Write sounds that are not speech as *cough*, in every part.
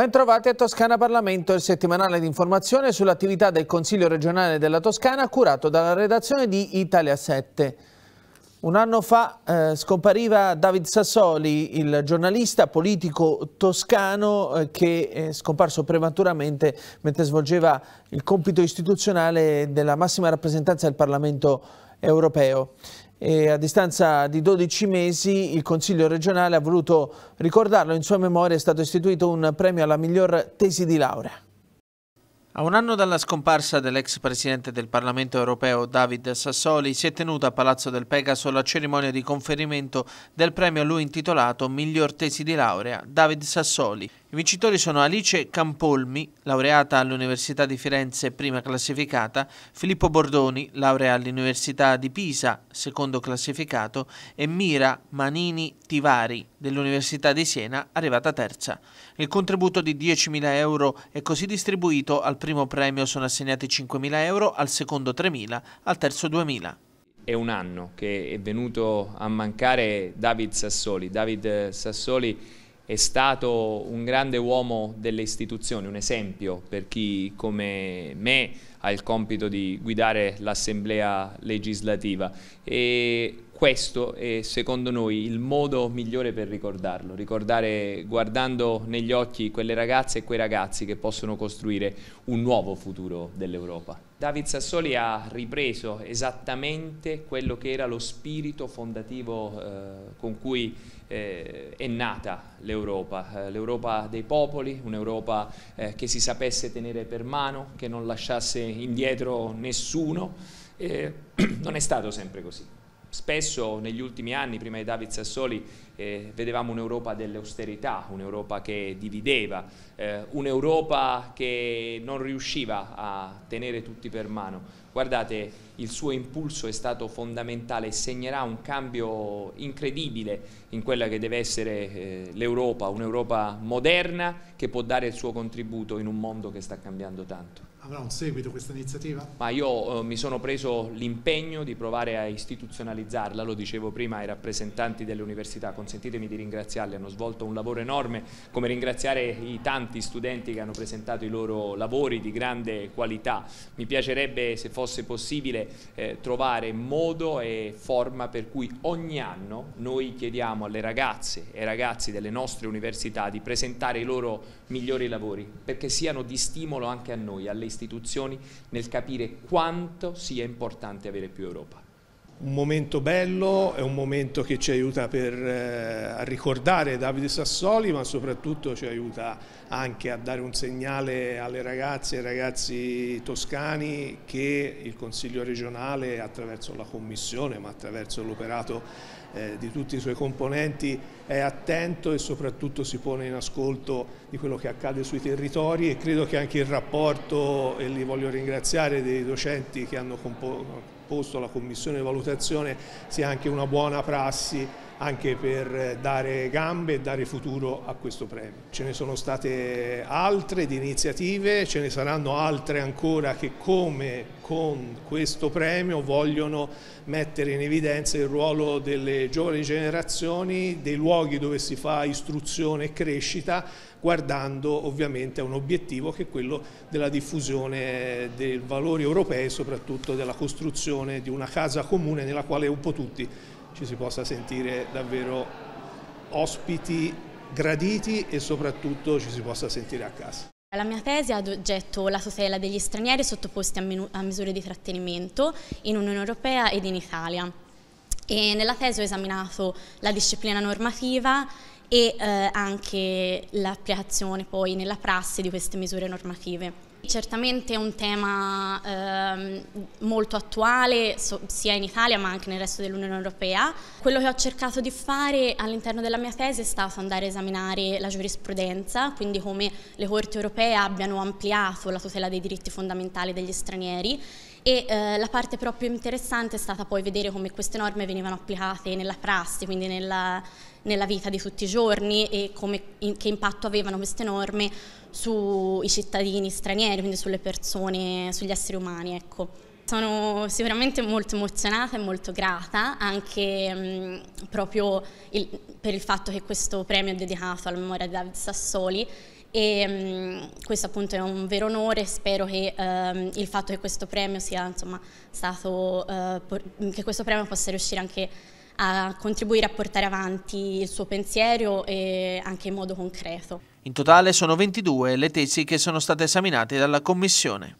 Bentrovati a Toscana Parlamento, il settimanale di informazione sull'attività del Consiglio regionale della Toscana curato dalla redazione di Italia 7. Un anno fa eh, scompariva David Sassoli, il giornalista politico toscano eh, che è eh, scomparso prematuramente mentre svolgeva il compito istituzionale della massima rappresentanza del Parlamento europeo. E a distanza di 12 mesi il Consiglio regionale ha voluto ricordarlo, in sua memoria è stato istituito un premio alla miglior tesi di laurea. A un anno dalla scomparsa dell'ex presidente del Parlamento europeo David Sassoli si è tenuta a Palazzo del Pegaso la cerimonia di conferimento del premio a lui intitolato Miglior tesi di laurea David Sassoli. I vincitori sono Alice Campolmi, laureata all'Università di Firenze, prima classificata, Filippo Bordoni, laurea all'Università di Pisa, secondo classificato, e Mira Manini Tivari, dell'Università di Siena, arrivata terza. Il contributo di 10.000 euro è così distribuito, al primo premio sono assegnati 5.000 euro, al secondo 3.000, al terzo 2.000 è un anno che è venuto a mancare David Sassoli. David Sassoli è stato un grande uomo delle istituzioni, un esempio per chi come me ha il compito di guidare l'assemblea legislativa e questo è secondo noi il modo migliore per ricordarlo, ricordare guardando negli occhi quelle ragazze e quei ragazzi che possono costruire un nuovo futuro dell'Europa. David Sassoli ha ripreso esattamente quello che era lo spirito fondativo eh, con cui eh, è nata l'Europa, eh, l'Europa dei popoli, un'Europa eh, che si sapesse tenere per mano, che non lasciasse indietro nessuno. Eh, *clears throat* non è stato sempre così. Spesso negli ultimi anni, prima di David Sassoli, eh, vedevamo un'Europa dell'austerità, un'Europa che divideva, eh, un'Europa che non riusciva a tenere tutti per mano. Guardate, il suo impulso è stato fondamentale e segnerà un cambio incredibile in quella che deve essere eh, l'Europa, un'Europa moderna che può dare il suo contributo in un mondo che sta cambiando tanto. Avrà un seguito questa iniziativa? Ma io eh, mi sono preso l'impegno di provare a istituzionalizzarla, lo dicevo prima ai rappresentanti delle università, consentitemi di ringraziarli, hanno svolto un lavoro enorme, come ringraziare i tanti studenti che hanno presentato i loro lavori di grande qualità. Mi piacerebbe, se fosse possibile, eh, trovare modo e forma per cui ogni anno noi chiediamo alle ragazze e ragazzi delle nostre università di presentare i loro migliori lavori perché siano di stimolo anche a noi, alle istituzioni, nel capire quanto sia importante avere più Europa un momento bello, è un momento che ci aiuta per, eh, a ricordare Davide Sassoli, ma soprattutto ci aiuta anche a dare un segnale alle ragazze e ai ragazzi toscani che il Consiglio regionale attraverso la Commissione, ma attraverso l'operato eh, di tutti i suoi componenti è attento e soprattutto si pone in ascolto di quello che accade sui territori e credo che anche il rapporto, e li voglio ringraziare dei docenti che hanno composto la commissione di valutazione, sia anche una buona prassi anche per dare gambe e dare futuro a questo premio. Ce ne sono state altre di iniziative, ce ne saranno altre ancora che come con questo premio vogliono mettere in evidenza il ruolo delle giovani generazioni, dei luoghi dove si fa istruzione e crescita, guardando ovviamente a un obiettivo che è quello della diffusione dei valori europei, e soprattutto della costruzione di una casa comune nella quale un po' tutti ci si possa sentire davvero ospiti graditi e soprattutto ci si possa sentire a casa. La mia tesi ha ad oggetto la tutela degli stranieri sottoposti a, misure di trattenimento in Unione Europea ed in Italia. E nella tesi ho esaminato la disciplina normativa e eh, anche l'applicazione poi nella prassi di queste misure normative. Certamente è un tema ehm, molto attuale so, sia in Italia ma anche nel resto dell'Unione Europea. Quello che ho cercato di fare all'interno della mia tesi è stato andare a esaminare la giurisprudenza, quindi come le corti europee abbiano ampliato la tutela dei diritti fondamentali degli stranieri e eh, la parte proprio interessante è stata poi vedere come queste norme venivano applicate nella prassi, quindi nella, nella vita di tutti i giorni e come, in, che impatto avevano queste norme sui cittadini stranieri, quindi sulle persone, sugli esseri umani. Ecco. Sono sicuramente molto emozionata e molto grata anche mh, mm, proprio il, per il fatto che questo premio è dedicato alla memoria di David Sassoli e um, questo appunto è un vero onore, spero che um, il fatto che questo premio sia insomma stato, uh, che questo premio possa riuscire anche a contribuire a portare avanti il suo pensiero e anche in modo concreto. In totale sono 22 le tesi che sono state esaminate dalla Commissione.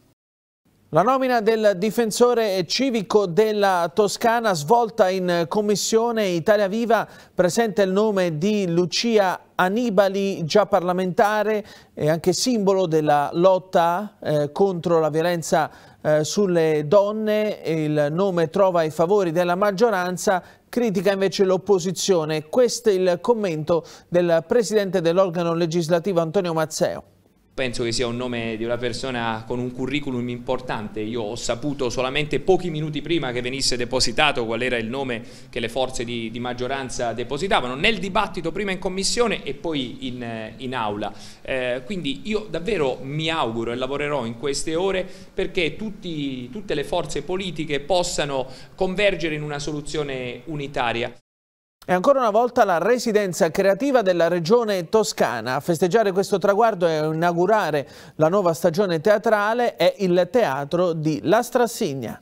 La nomina del difensore civico della Toscana svolta in commissione Italia Viva presenta il nome di Lucia Anibali, già parlamentare e anche simbolo della lotta eh, contro la violenza eh, sulle donne, il nome trova i favori della maggioranza, critica invece l'opposizione. Questo è il commento del presidente dell'organo legislativo Antonio Mazzeo penso che sia un nome di una persona con un curriculum importante. Io ho saputo solamente pochi minuti prima che venisse depositato qual era il nome che le forze di, di maggioranza depositavano, nel dibattito prima in commissione e poi in, eh, in aula. Eh, quindi io davvero mi auguro e lavorerò in queste ore perché tutti, tutte le forze politiche possano convergere in una soluzione unitaria. E ancora una volta la residenza creativa della regione toscana. A festeggiare questo traguardo e inaugurare la nuova stagione teatrale è il teatro di La Strassigna.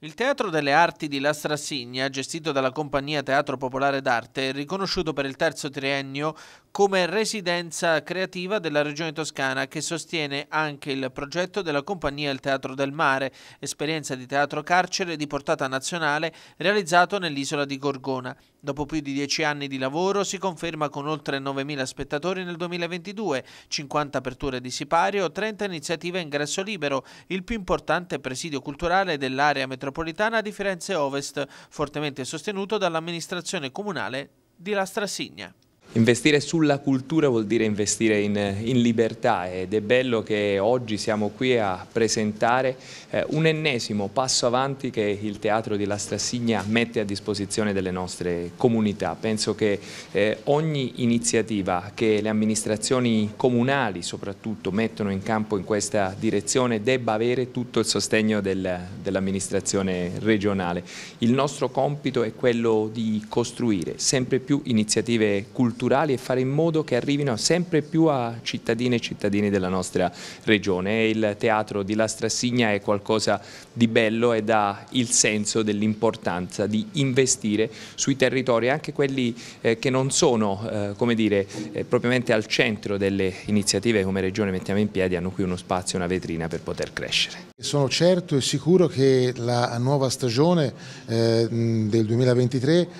Il Teatro delle Arti di Lastrassigna, gestito dalla Compagnia Teatro Popolare d'Arte, è riconosciuto per il terzo triennio come residenza creativa della Regione Toscana che sostiene anche il progetto della Compagnia Il Teatro del Mare, esperienza di teatro carcere di portata nazionale realizzato nell'isola di Gorgona. Dopo più di dieci anni di lavoro si conferma con oltre 9.000 spettatori nel 2022, 50 aperture di sipario, 30 iniziative a ingresso libero, il più importante presidio culturale dell'area metropolitana metropolitana di Firenze Ovest, fortemente sostenuto dall'amministrazione comunale di Lastrasigna. Investire sulla cultura vuol dire investire in, in, libertà ed è bello che oggi siamo qui a presentare eh, un ennesimo passo avanti che il Teatro di La Strassigna mette a disposizione delle nostre comunità. Penso che eh, ogni iniziativa che le amministrazioni comunali soprattutto mettono in campo in questa direzione debba avere tutto il sostegno del, dell'amministrazione regionale. Il nostro compito è quello di costruire sempre più iniziative culturali culturali e fare in modo che arrivino sempre più a cittadine e cittadini della nostra regione. Il teatro di La è qualcosa di bello e dà il senso dell'importanza di investire sui territori, anche quelli eh, che non sono eh, come dire, eh, propriamente al centro delle iniziative come Regione Mettiamo in Piedi, hanno qui uno spazio, una vetrina per poter crescere. Sono certo e sicuro che la nuova stagione eh, del 2023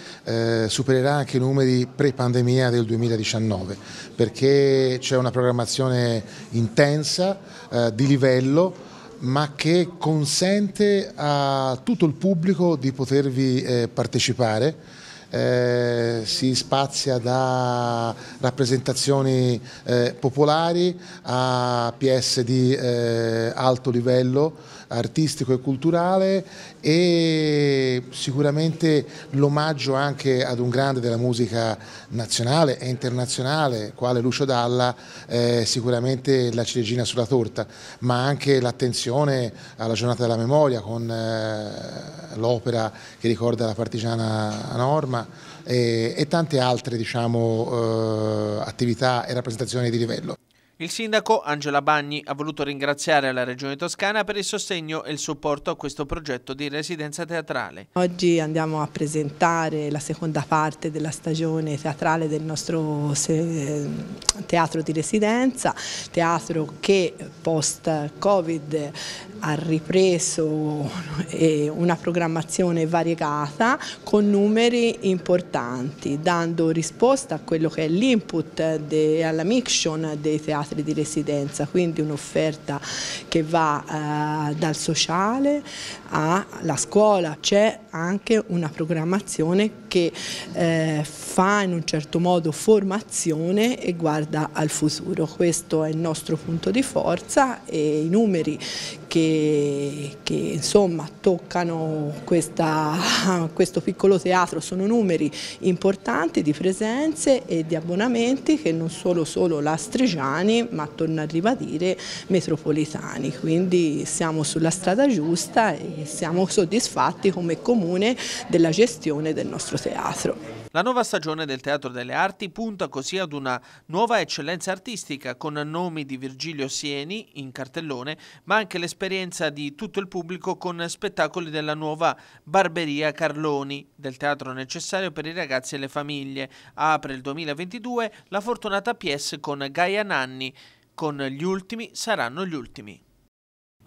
supererà anche i numeri pre-pandemia del 2019, perché c'è una programmazione intensa, eh, di livello ma che consente a tutto il pubblico di potervi eh, partecipare eh, si spazia da rappresentazioni eh, popolari a PS di eh, alto livello artistico e culturale e sicuramente l'omaggio anche ad un grande della musica nazionale e internazionale, quale Lucio Dalla, eh, sicuramente la ciliegina sulla torta, ma anche l'attenzione alla giornata della memoria con eh, l'opera che ricorda la partigiana norma e, eh, e tante altre diciamo, eh, attività e rappresentazioni di livello. Il sindaco Angela Bagni ha voluto ringraziare la Regione Toscana per il sostegno e il supporto a questo progetto di residenza teatrale. Oggi andiamo a presentare la seconda parte della stagione teatrale del nostro eh, teatro di residenza, teatro che post-Covid ha ripreso una programmazione variegata con numeri importanti, dando risposta a quello che è l'input alla miction dei teatri teatri di residenza, quindi un'offerta che va eh, dal sociale alla scuola, c'è anche una programmazione che eh, fa in un certo modo formazione e guarda al futuro. Questo è il nostro punto di forza e i numeri che, che insomma, toccano questa, *laughs* questo piccolo teatro sono numeri importanti di presenze e di abbonamenti che non sono solo lastrigiani ma torno a ribadire metropolitani. Quindi siamo sulla strada giusta e siamo soddisfatti come comune della gestione del nostro nostro teatro. La nuova stagione del Teatro delle Arti punta così ad una nuova eccellenza artistica con nomi di Virgilio Sieni in cartellone, ma anche l'esperienza di tutto il pubblico con spettacoli della nuova Barberia Carloni, del teatro necessario per i ragazzi e le famiglie. Apre il 2022 la fortunata pièce con Gaia Nanni. Con gli ultimi saranno gli ultimi.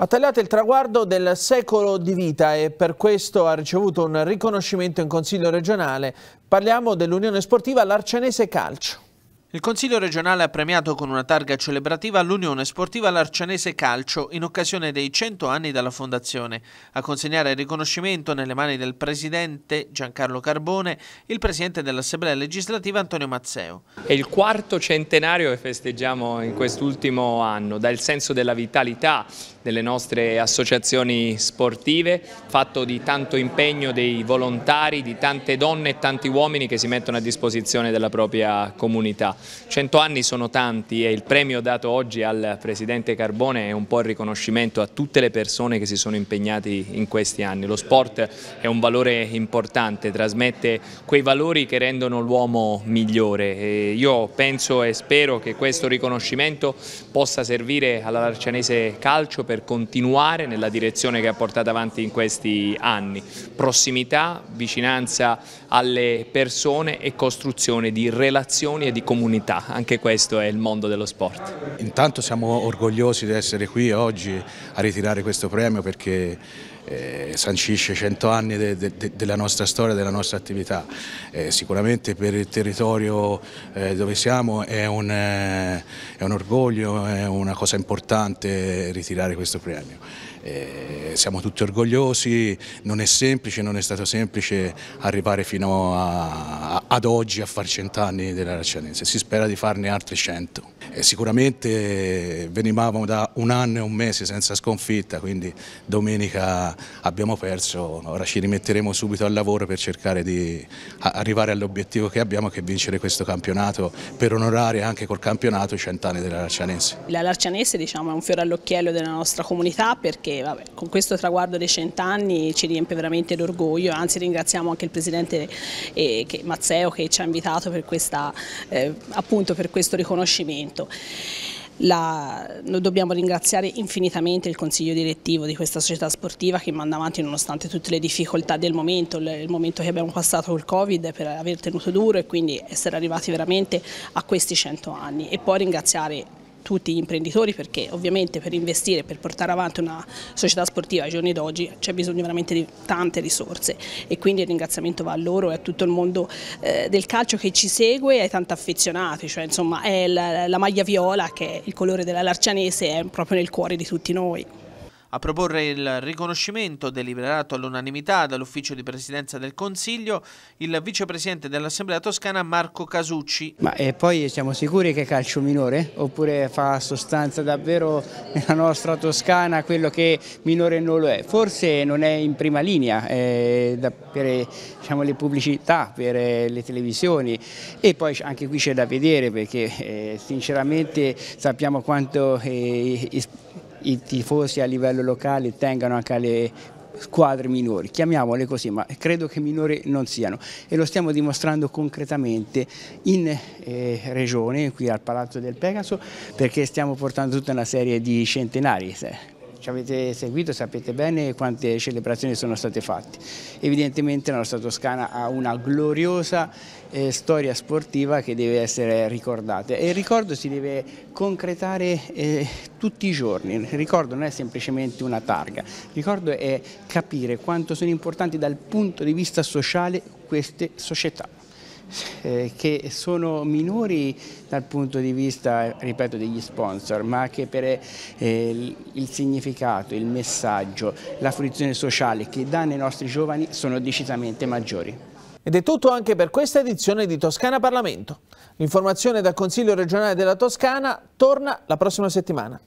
Ha tagliato il traguardo del secolo di vita e per questo ha ricevuto un riconoscimento in Consiglio regionale. Parliamo dell'Unione Sportiva L'Arcenese Calcio. Il Consiglio regionale ha premiato con una targa celebrativa l'Unione Sportiva Larcianese Calcio in occasione dei 100 anni dalla fondazione. A consegnare il riconoscimento nelle mani del presidente Giancarlo Carbone, il presidente dell'Assemblea legislativa Antonio Mazzeo. È il quarto centenario che festeggiamo in quest'ultimo anno, dà il senso della vitalità delle nostre associazioni sportive, fatto di tanto impegno dei volontari, di tante donne e tanti uomini che si mettono a disposizione della propria comunità. 100 anni sono tanti e il premio dato oggi al Presidente Carbone è un po' il riconoscimento a tutte le persone che si sono impegnate in questi anni. Lo sport è un valore importante, trasmette quei valori che rendono l'uomo migliore. E io penso e spero che questo riconoscimento possa servire alla Larcianese Calcio per continuare nella direzione che ha portato avanti in questi anni. Prossimità, vicinanza alle persone e costruzione di relazioni e di comunicazione unità, anche questo è il mondo dello sport. Intanto siamo orgogliosi di essere qui oggi a ritirare questo premio perché eh, sancisce 100 anni de, de, de della nostra storia, della nostra attività. Eh, sicuramente per il territorio eh, dove siamo è un, eh, è un orgoglio, è una cosa importante ritirare questo premio. Eh, siamo tutti orgogliosi, non è semplice, non è stato semplice arrivare fino a, ad oggi a far cent'anni della Raccianense, si spera di farne altri cento. E eh, sicuramente venivamo da un anno e un mese senza sconfitta, quindi domenica abbiamo perso, ora ci rimetteremo subito al lavoro per cercare di arrivare all'obiettivo che abbiamo che è vincere questo campionato per onorare anche col campionato i cent'anni della Larcianese. La Larcianese diciamo, è un fiore all'occhiello della nostra comunità perché che vabbè, con questo traguardo dei cent'anni ci riempie veramente d'orgoglio, anzi ringraziamo anche il Presidente eh, che, Mazzeo che ci ha invitato per, questa, eh, per questo riconoscimento. La, noi dobbiamo ringraziare infinitamente il consiglio direttivo di questa società sportiva che manda avanti nonostante tutte le difficoltà del momento, il momento che abbiamo passato col Covid per aver tenuto duro e quindi essere arrivati veramente a questi 100 anni e poi ringraziare tutti gli imprenditori perché ovviamente per investire, per portare avanti una società sportiva ai giorni d'oggi c'è bisogno veramente di tante risorse e quindi il ringraziamento va a loro e a tutto il mondo eh, del calcio che ci segue e ai tanti affezionati, cioè insomma è la, la maglia viola che è il colore della Larcianese è proprio nel cuore di tutti noi a proporre il riconoscimento deliberato all'unanimità dall'Ufficio di Presidenza del Consiglio il vicepresidente dell'Assemblea Toscana Marco Casucci. Ma e poi siamo sicuri che è calcio minore? Oppure fa sostanza davvero nella nostra Toscana quello che minore non lo è? Forse non è in prima linea eh, per diciamo, le pubblicità, per eh, le televisioni e poi anche qui c'è da vedere perché eh, sinceramente sappiamo quanto... Eh, i tifosi a livello locale tengano anche alle squadre minori, chiamiamole così, ma credo che minori non siano e lo stiamo dimostrando concretamente in eh, regione, qui al Palazzo del Pegaso, perché stiamo portando tutta una serie di centenari ci avete seguito sapete bene quante celebrazioni sono state fatte. Evidentemente la nostra Toscana ha una gloriosa eh, storia sportiva che deve essere ricordata e il ricordo si deve concretare eh, tutti i giorni, il ricordo non è semplicemente una targa, il ricordo è capire quanto sono importanti dal punto di vista sociale queste società eh, che sono minori dal punto di vista, ripeto, degli sponsor, ma che per eh, il significato, il messaggio, la fruizione sociale che dà nei nostri giovani sono decisamente maggiori. Ed è tutto anche per questa edizione di Toscana Parlamento. L'informazione dal Consiglio regionale della Toscana torna la prossima settimana.